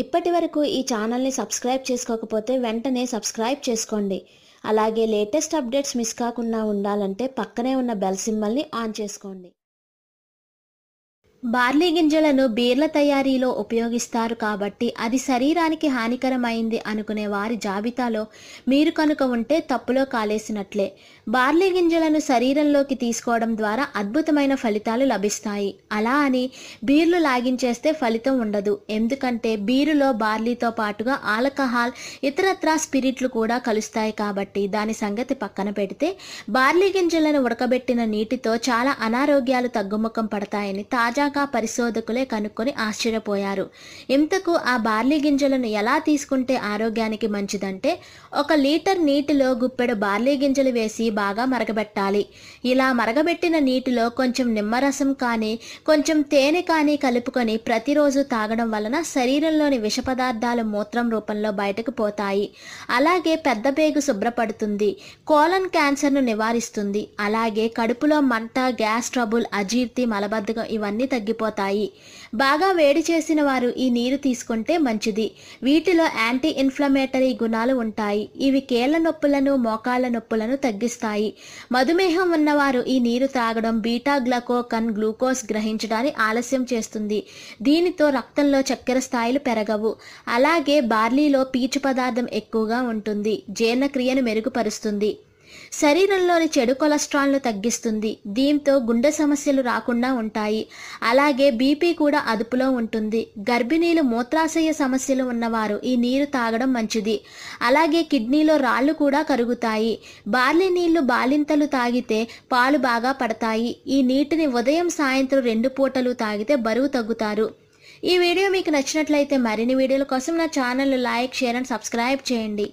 ఇప్పటి వరకు ఈ ఛానల్ని సబ్స్క్రైబ్ చేసుకోకపోతే వెంటనే సబ్స్క్రైబ్ చేసుకోండి అలాగే లేటెస్ట్ అప్డేట్స్ మిస్ కాకుండా ఉండాలంటే పక్కనే ఉన్న బెల్ సిమ్మల్ని ఆన్ చేసుకోండి బార్లీ గింజలను బీర్ల తయారీలో ఉపయోగిస్తారు కాబట్టి అది శరీరానికి హానికరమైంది అనుకునే వారి జాబితాలో మీరు కనుక ఉంటే తప్పులో కాలేసినట్లే బార్లీ గింజలను శరీరంలోకి తీసుకోవడం ద్వారా అద్భుతమైన ఫలితాలు లభిస్తాయి అలా అని బీర్లు లాగించేస్తే ఫలితం ఉండదు ఎందుకంటే బీరులో బార్లీతో పాటుగా ఆల్కహాల్ ఇతరత్రా స్పిరిట్లు కూడా కలుస్తాయి కాబట్టి దాని సంగతి పక్కన పెడితే బార్లీ గింజలను ఉడకబెట్టిన నీటితో చాలా అనారోగ్యాలు తగ్గుముఖం పడతాయని తాజా దాకా పరిశోధకులే కనుక్కొని ఆశ్చర్యపోయారు ఇంతకు ఆ బార్లీ గింజలను ఎలా తీసుకుంటే ఆరోగ్యానికి మంచిదంటే ఒక లీటర్ నీటిలో గుప్పెడు బార్లీ గింజలు వేసి బాగా మరగబెట్టాలి ఇలా మరగబెట్టిన నీటిలో కొంచెం నిమ్మరసం కానీ కొంచెం తేనె కానీ కలుపుకొని ప్రతిరోజు తాగడం వలన శరీరంలోని విష పదార్థాలు మూత్రం రూపంలో బయటకు పోతాయి అలాగే పెద్ద పేగు శుభ్రపడుతుంది కోలన్ క్యాన్సర్ను నివారిస్తుంది అలాగే కడుపులో మంట గ్యాస్ ట్రబుల్ అజీర్తి మలబద్ధకం ఇవన్నీ తగ్గి తగ్గిపోతాయి బాగా వేడి చేసిన వారు ఈ నీరు తీసుకుంటే మంచిది వీటిలో యాంటీ ఇన్ఫ్లమేటరీ గుణాలు ఉంటాయి ఇవి కీళ్ల నొప్పులను మోకాళ్ళ నొప్పులను తగ్గిస్తాయి మధుమేహం ఉన్నవారు ఈ నీరు త్రాగడం బీటా గ్లకోకన్ గ్లూకోజ్ గ్రహించడాన్ని ఆలస్యం చేస్తుంది దీనితో రక్తంలో చక్కెర స్థాయిలు పెరగవు అలాగే బార్లీలో పీచు పదార్థం ఎక్కువగా ఉంటుంది జీర్ణక్రియను మెరుగుపరుస్తుంది శరీరంలోని చెడు కొలెస్ట్రాల్ను తగ్గిస్తుంది దీంతో గుండె సమస్యలు రాకుండా ఉంటాయి అలాగే బీపీ కూడా అదుపులో ఉంటుంది గర్భిణీలు మూత్రాశయ సమస్యలు ఉన్నవారు ఈ నీరు తాగడం మంచిది అలాగే కిడ్నీలో రాళ్ళు కూడా కరుగుతాయి బార్లీ నీళ్లు బాలింతలు తాగితే పాలు బాగా పడతాయి ఈ నీటిని ఉదయం సాయంత్రం రెండు పూటలు తాగితే బరువు తగ్గుతారు ఈ వీడియో మీకు నచ్చినట్లయితే మరిన్ని వీడియోల కోసం నా channel like share and subscribe చేయండి